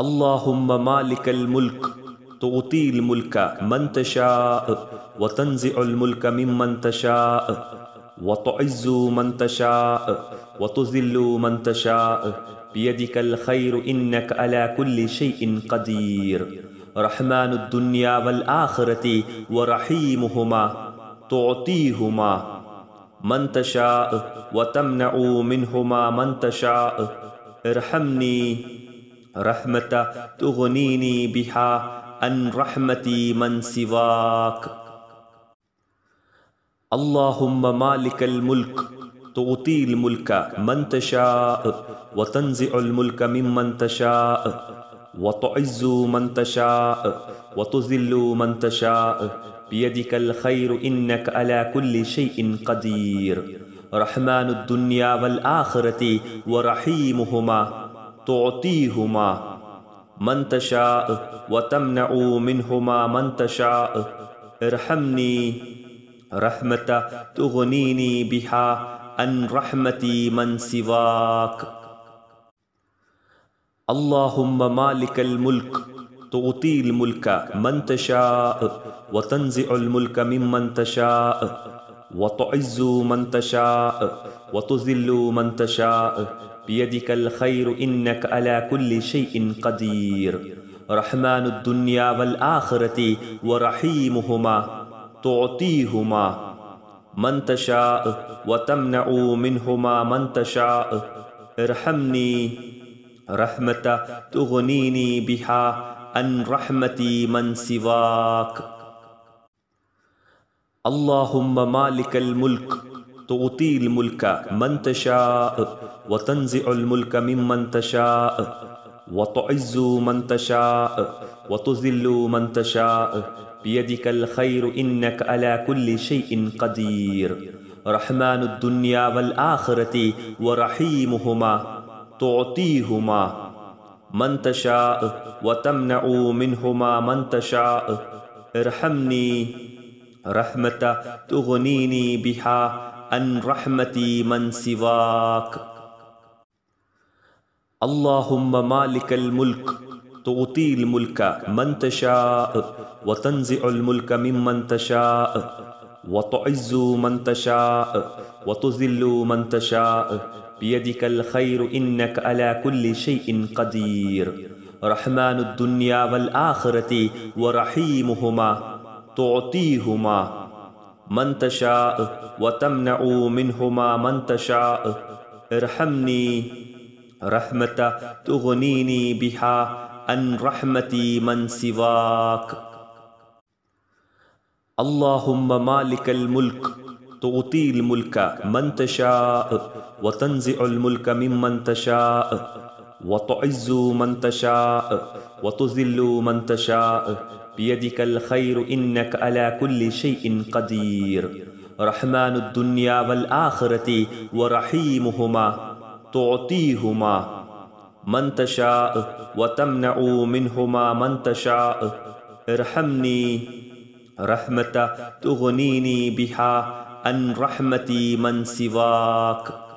اللهم مالك الملك تعطي الملك من تشاء وتنزع الملك ممن تشاء وتعز من تشاء وتذل من تشاء بيدك الخير إنك على كل شيء قدير رحمن الدنيا والآخرة ورحيمهما تعطيهما من تشاء وتمنع منهما من تشاء ارحمني رحمة تغنيني بها عن رحمة من سواك اللهم مالك الملك تغطي الملك من تشاء وتنزع الملك ممن تشاء وتعز من تشاء وتذل من تشاء بيدك الخير إنك على كل شيء قدير رحمن الدنيا والآخرة ورحيمهما تعطيهما من تشاء وتمنع منهما من تشاء ارحمني رحمة تغنيني بها عن رحمتي من سواك اللهم مالك الملك تعطي الملك من تشاء وتنزع الملك ممن تشاء وتعز من تشاء وتذل من تشاء بيدك الخير إنك على كل شيء قدير رحمن الدنيا والآخرة ورحيمهما تعطيهما من تشاء وتمنع منهما من تشاء ارحمني رحمة تغنيني بها عن رحمتي من سواك اللهم مالك الملك تؤتي الملك من تشاء وتنزع الملك ممن تشاء وتعز من تشاء وتذل من تشاء بيدك الخير إنك على كل شيء قدير رحمن الدنيا والآخرة ورحيمهما تعطيهما من تشاء وتمنع منهما من تشاء ارحمني رحمة تغنيني بها عن رحمة من سواك اللهم مالك الملك تغطي الملك من تشاء وتنزع الملك ممن تشاء وتعز من تشاء وتذل من تشاء بيدك الخير إنك على كل شيء قدير رحمن الدنيا والآخرة ورحيمهما تعطيهما من تشاء وتمنع منهما من تشاء ارحمني رحمة تغنيني بها عن رحمتي من سواك اللهم مالك الملك تعطي الملك من تشاء وتنزع الملك ممن تشاء وتعز من تشاء وتذل من تشاء بيدك الخير إنك على كل شيء قدير رحمن الدنيا والآخرة ورحيمهما تعطيهما من تشاء وتمنع منهما من تشاء ارحمني رحمة تغنيني بها عن رحمتي من سواك